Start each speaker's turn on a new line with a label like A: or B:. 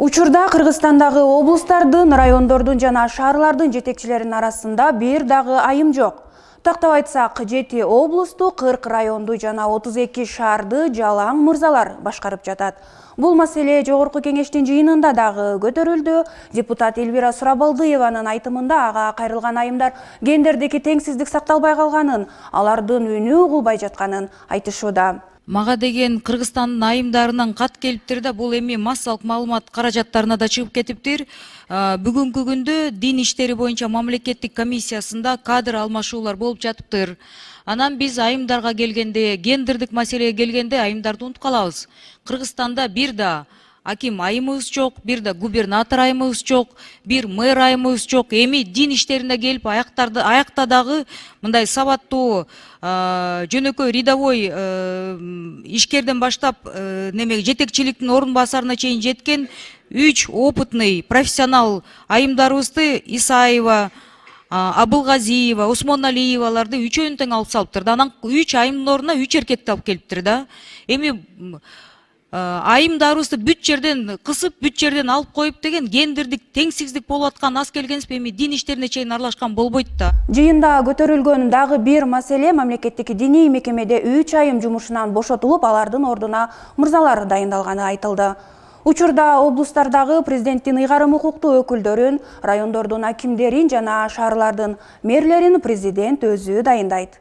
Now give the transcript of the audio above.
A: учурда кыргызстандагы облустардын райондордун жана шаарлардын жетекчилеринин арасында бир дагы айым жок тактап айтсак жети облусту кырк районду жана отуз эки шаарды жалаң мырзалар башкарып жатат бул маселе жогорку кеңештин жыйынында дагы көтөрүлдү депутат эльвира сурабалдыеванын айтымында ага кайрылган айымдар гендердеги теңсиздик сакталбай калганын
B: алардын үнү угулбай жатканын айтышууда мага деген кыргызстандын айымдарынан кат келиптир да бул эми массалык маалымат каражаттарына да чыгып кетиптир бүгүнкү күндө дин иштери боюнча мамлекеттик комиссиясында кадр алмашуулар болуп жатыптыр анан биз айымдарга келгенде гендердик маселеге келгенде айымдарды унутуп калабыз кыргызстанда бир да аким айымыбыз жок бир да губернатор айымыбыз жок бир мэр айымыбыз жок эми дин иштерине келип аяктарды аякта дагы мындай сабаттуу э, жөнөкөй рядовой э, ишкерден баштап э, немеге жетекчиликтин орун басарына чейин жеткен үч опытный профессионал айымдарыбызды исаева абылгазиева осмоналиеваларды үчөөнү тең алып салыптыр да анан үч айымдын ордуна үч эркекти алып келиптир да эми айым э, айымдарыбызды бүт жерден кысып бүт жерден алып коюп деген гендердик теңсиздик болуп атканы аз келгенсизби эми дин иштерине чейин аралашкан болбойт да
A: жыйында көтөрүлгөн дагы бир маселе мамлекеттик диний мекемеде үч айым жумушунан бошотулуп алардын ордуна мырзалар дайындалганы айтылды учурда облустардагы президенттин ыйгарым укуктуу өкүлдөрүн райондордун акимдерин жана шаарлардын мэрлерин президент өзү дайындайт